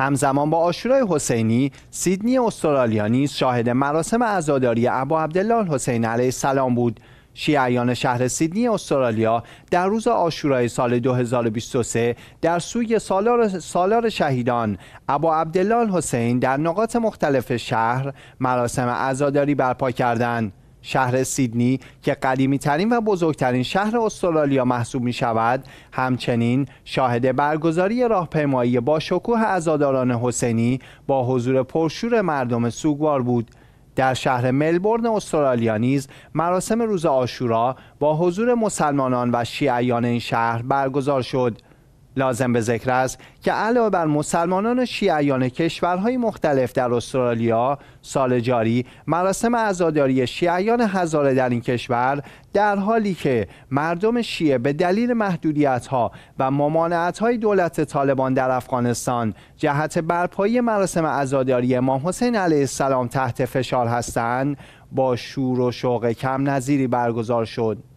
همزمان با آشورای حسینی سیدنی استرالیا نیز شاهد مراسم عزاداری ابو عبدالله حسین علیه السلام بود شیعیان شهر سیدنی استرالیا در روز آشورای سال 2023 در سوی سالار, سالار شهیدان ابو عبدالله حسین در نقاط مختلف شهر مراسم عزاداری برپا کردند شهر سیدنی که قدیمی ترین و بزرگترین شهر استرالیا محسوب می شود همچنین شاهد برگزاری راهپیمایی با شکوه عزاداران حسینی با حضور پرشور مردم سوگوار بود در شهر ملبورن استرالیا نیز مراسم روز آشورا با حضور مسلمانان و شیعیان این شهر برگزار شد لازم به ذکر است که علاوه بر مسلمانان شیعیان کشورهای مختلف در استرالیا سال جاری مراسم عزاداری شیعیان هزاره در این کشور در حالی که مردم شیعه به دلیل محدودیت ها و ممانعت های دولت طالبان در افغانستان جهت برپایی مراسم عزاداری امام حسین علیه السلام تحت فشار هستند با شور و شوق کم نظیری برگزار شد